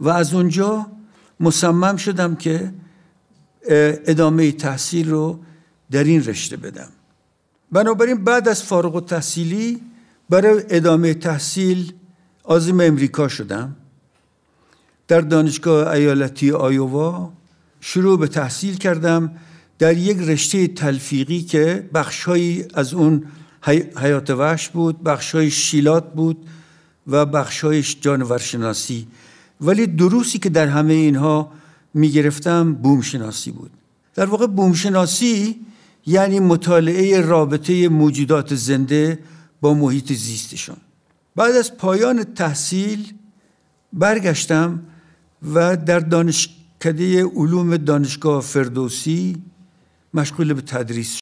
و از اونجا مصمم شدم که ادامه تحصیل رو در این رشته بدم بنابراین بعد از فارغ و تحصیلی برای ادامه تحصیل آزم امریکا شدم در دانشگاه ایالتی آیووا شروع به تحصیل کردم در یک رشته تلفیقی که بخشهایی از اون حیات وحش بود بخشهایی شیلات بود و بخشهایی جانورشناسی ولی دروسی که در همه اینها میگرفتم بومشناسی بود در واقع بومشناسی یعنی مطالعه رابطه موجودات زنده با محیط زیستشون بعد از پایان تحصیل برگشتم و در دانشکده علوم دانشگاه فردوسی مشغول به تدریس